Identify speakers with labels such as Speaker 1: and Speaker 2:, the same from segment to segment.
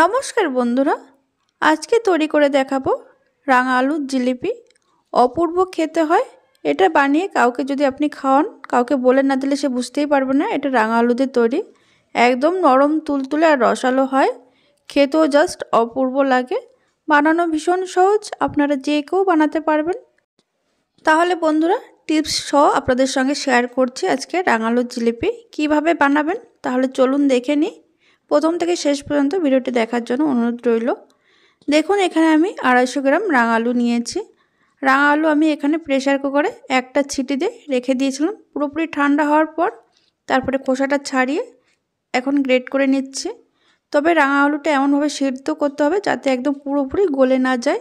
Speaker 1: নমস্কার বন্ধুরা আজকে তৈরি করে দেখাবো রাঙা আলুর জিলিপি অপূর্ব খেতে হয় এটা বানিয়ে কাউকে যদি আপনি খাওয়ান কাউকে বলে না দিলে সে বুঝতেই পারবে না এটা রাঙা আলু দিয়ে তৈরি একদম নরম তুলতুলে আর রসালো হয় খেতেও জাস্ট অপূর্ব লাগে বানানো ভীষণ সহজ আপনারা যে কেউ বানাতে পারবেন তাহলে বন্ধুরা টিপস সহ আপনাদের সঙ্গে শেয়ার করছি আজকে রাঙালুর জিলিপি কিভাবে বানাবেন তাহলে চলুন দেখে নিই প্রথম থেকে শেষ পর্যন্ত ভিডিওটি দেখার জন্য অনুরোধ রইল দেখুন এখানে আমি আড়াইশো গ্রাম রাঙালু নিয়েছি রাঙা আলু আমি এখানে প্রেশার কুকারে একটা ছিটি দিয়ে রেখে দিয়েছিলাম পুরোপুরি ঠান্ডা হওয়ার পর তারপরে খোসাটা ছাড়িয়ে এখন গ্রেট করে নিচ্ছি তবে রাঙা আলুটা এমনভাবে সিদ্ধ করতে হবে যাতে একদম পুরোপুরি গলে না যায়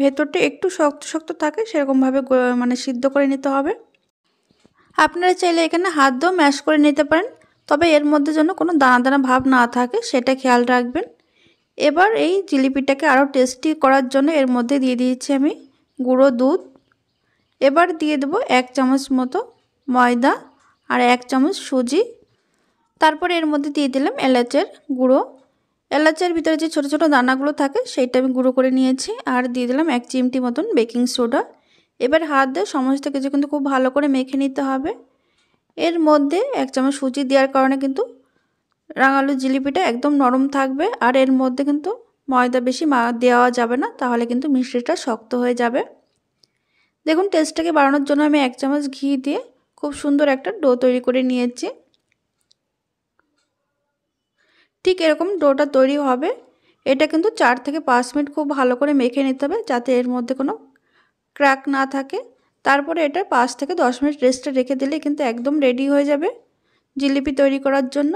Speaker 1: ভেতরটা একটু শক্ত শক্ত থাকে সেরকমভাবে মানে সিদ্ধ করে নিতে হবে আপনারা চাইলে এখানে হাত দিয়েও ম্যাশ করে নিতে পারেন তবে এর মধ্যে যেন কোনো দানা দানা ভাব না থাকে সেটা খেয়াল রাখবেন এবার এই জিলিপিটাকে আরও টেস্টি করার জন্য এর মধ্যে দিয়ে দিয়েছি আমি গুঁড়ো দুধ এবার দিয়ে দেবো এক চামচ মতো ময়দা আর এক চামচ সুজি তারপরে এর মধ্যে দিয়ে দিলাম এলাচের গুঁড়ো এলাচের ভিতরে যে ছোটো ছোটো দানাগুলো থাকে সেইটা আমি গুঁড়ো করে নিয়েছি আর দিয়ে দিলাম এক চিমটি মতন বেকিং সোডা এবার হাত দিয়ে সমস্ত কিছু কিন্তু খুব ভালো করে মেখে নিতে হবে এর মধ্যে এক চামচ সুজি দেওয়ার কারণে কিন্তু রাঙালু জিলিপিটা একদম নরম থাকবে আর এর মধ্যে কিন্তু ময়দা বেশি মা দেওয়া যাবে না তাহলে কিন্তু মিষ্টিটা শক্ত হয়ে যাবে দেখুন টেস্টটাকে বাড়ানোর জন্য আমি এক চামচ ঘি দিয়ে খুব সুন্দর একটা ডো তৈরি করে নিয়েছি ঠিক এরকম ডোটা তৈরি হবে এটা কিন্তু চার থেকে পাঁচ মিনিট খুব ভালো করে মেখে নিতে হবে যাতে এর মধ্যে কোনো ক্র্যাক না থাকে তারপরে এটা পাঁচ থেকে দশ মিনিট রেস্টে রেখে দিলে কিন্তু একদম রেডি হয়ে যাবে জিলিপি তৈরি করার জন্য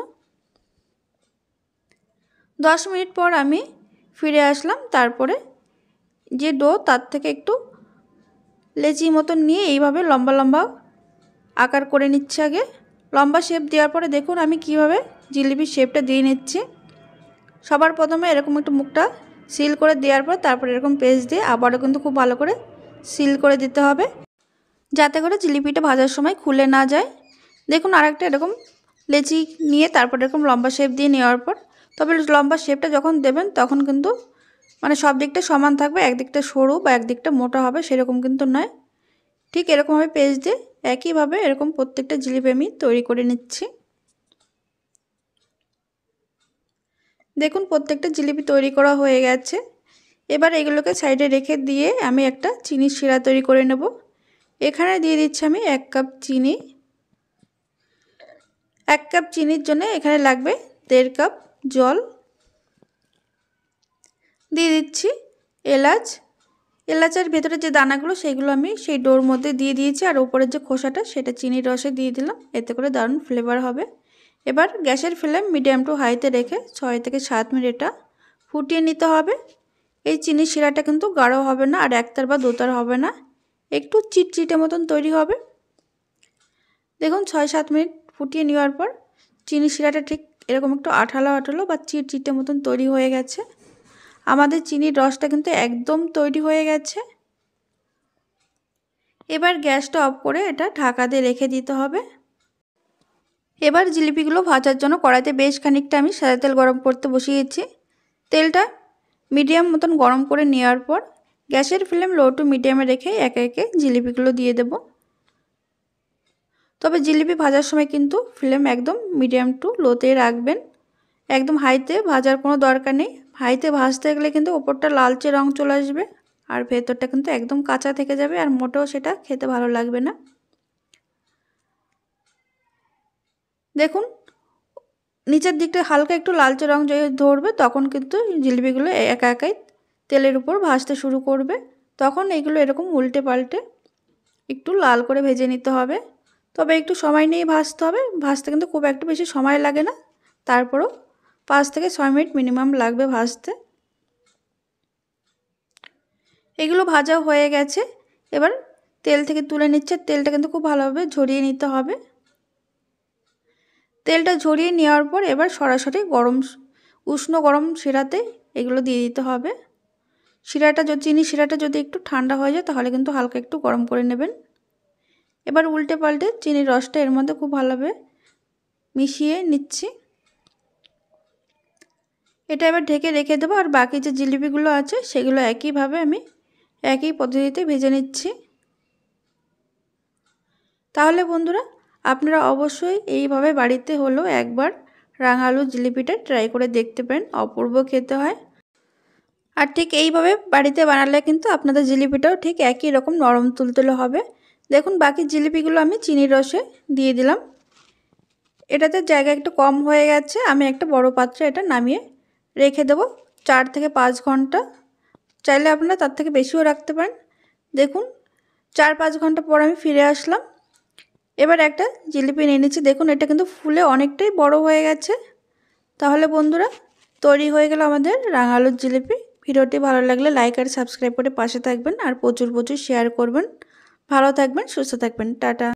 Speaker 1: দশ মিনিট পর আমি ফিরে আসলাম তারপরে যে ডো তার থেকে একটু লেচি মতন নিয়ে এইভাবে লম্বা লম্বা আকার করে নিচ্ছে আগে লম্বা শেপ দেওয়ার পরে দেখুন আমি কিভাবে জিলিপির শেপটা দিয়ে নিচ্ছি সবার প্রথমে এরকম একটু মুখটা সিল করে দেওয়ার পর তারপরে এরকম পেস্ট দিয়ে আবারও কিন্তু খুব ভালো করে সিল করে দিতে হবে যাতে করে জিলিপিটা ভাজার সময় খুলে না যায় দেখুন আরেকটা এরকম লেচি নিয়ে তারপর এরকম লম্বা শেপ দিয়ে নেওয়ার পর তবে লম্বা শেপটা যখন দেবেন তখন কিন্তু মানে সব দিকটা সমান থাকবে একদিকটা সরু বা একদিকটা মোটা হবে সেরকম কিন্তু নয় ঠিক এরকমভাবে পেজ দিয়ে একইভাবে এরকম প্রত্যেকটা জিলিপি আমি তৈরি করে নিচ্ছি দেখুন প্রত্যেকটা জিলিপি তৈরি করা হয়ে গেছে এবার এগুলোকে সাইডে রেখে দিয়ে আমি একটা চিনির শিরা তৈরি করে নেবো এখানে দিয়ে দিচ্ছি আমি এক কাপ চিনি এক কাপ চিনির জন্য এখানে লাগবে দেড় কাপ জল দিয়ে দিচ্ছি এলাচ এলাচের ভেতরে যে দানাগুলো সেগুলো আমি সেই ডোর মধ্যে দিয়ে দিয়েছি আর ওপরের যে খোসাটা সেটা চিনির রসে দিয়ে দিলাম এতে করে দারুণ ফ্লেভার হবে এবার গ্যাসের ফ্লেম মিডিয়াম টু হাইতে রেখে ছয় থেকে সাত মিনিট এটা ফুটিয়ে নিতে হবে এই চিনির শিরাটা কিন্তু গাঢ় হবে না আর একতার বা দোতার হবে না একটু চিটচিটে মতন তৈরি হবে দেখুন ছয় সাত মিনিট ফুটিয়ে নেওয়ার পর চিনি শিরাটা ঠিক এরকম একটু আঠালো আঠালো বা চিটচিটে মতন তৈরি হয়ে গেছে আমাদের চিনির রসটা কিন্তু একদম তৈরি হয়ে গেছে এবার গ্যাসটা অফ করে এটা ঢাকা দিয়ে রেখে দিতে হবে এবার জিলিপিগুলো ভাজার জন্য কড়াইতে বেশ খানিকটা আমি সাদা তেল গরম করতে বসিয়েছি তেলটা মিডিয়াম মতন গরম করে নেওয়ার পর গ্যাসের ফ্লেম লো টু মিডিয়ামে রেখে একে একে জিলিপিগুলো দিয়ে দেব তবে জিলিপি ভাজার সময় কিন্তু ফ্লেম একদম মিডিয়াম টু লোতে রাখবেন একদম হাইতে ভাজার কোনো দরকার নেই হাইতে ভাজতে গেলে কিন্তু ওপরটা লালচে রং চলে আসবে আর ভেতরটা কিন্তু একদম কাঁচা থেকে যাবে আর মোটেও সেটা খেতে ভালো লাগবে না দেখুন নিচের দিকটা হালকা একটু লালচে রং যদি ধরবে তখন কিন্তু জিলিপিগুলো একা একাই তেলের উপর ভাজতে শুরু করবে তখন এইগুলো এরকম উল্টে পাল্টে একটু লাল করে ভেজে নিতে হবে তবে একটু সময় নিয়ে ভাজতে হবে ভাজতে কিন্তু খুব একটা বেশি সময় লাগে না তারপরও পাঁচ থেকে ছয় মিনিট মিনিমাম লাগবে ভাজতে এগুলো ভাজা হয়ে গেছে এবার তেল থেকে তুলে নিচ্ছে তেলটা কিন্তু খুব ভালোভাবে ঝরিয়ে নিতে হবে তেলটা ঝরিয়ে নেওয়ার পর এবার সরাসরি গরম উষ্ণ গরম সেরাতে এগুলো দিয়ে দিতে হবে শিরাটা যদি চিনি শিরাটা যদি একটু ঠান্ডা হয়ে যায় তাহলে কিন্তু হালকা একটু গরম করে নেবেন এবার উল্টে পাল্টে চিনির রসটা এর মধ্যে খুব ভালোভাবে মিশিয়ে নিচ্ছি এটা এবার ঢেকে রেখে দেবো আর বাকি যে জিলিপিগুলো আছে সেগুলো একইভাবে আমি একই পদ্ধতিতে ভেজে নিচ্ছি তাহলে বন্ধুরা আপনারা অবশ্যই এইভাবে বাড়িতে হলো একবার রাঙালু জিলিপিটা ট্রাই করে দেখতে পারেন অপূর্ব খেতে হয় আর ঠিক এইভাবে বাড়িতে বানালে কিন্তু আপনাদের জিলিপিটাও ঠিক একই রকম নরম তুলতুলে হবে দেখুন বাকি জিলিপিগুলো আমি চিনির রসে দিয়ে দিলাম এটাতে জায়গা একটু কম হয়ে গেছে আমি একটা বড় পাত্রে এটা নামিয়ে রেখে দেব চার থেকে পাঁচ ঘন্টা চাইলে আপনারা তার থেকে বেশিও রাখতে পারেন দেখুন চার পাঁচ ঘন্টা পর আমি ফিরে আসলাম এবার একটা জিলিপি নিয়ে নিচ্ছি দেখুন এটা কিন্তু ফুলে অনেকটাই বড় হয়ে গেছে তাহলে বন্ধুরা তৈরি হয়ে গেল আমাদের রাঙালুর জিলিপি ভিডিওটি ভালো লাগলে লাইক আর সাবস্ক্রাইব করে পাশে থাকবেন আর প্রচুর প্রচুর শেয়ার করবেন ভালো থাকবেন সুস্থ থাকবেন টাটা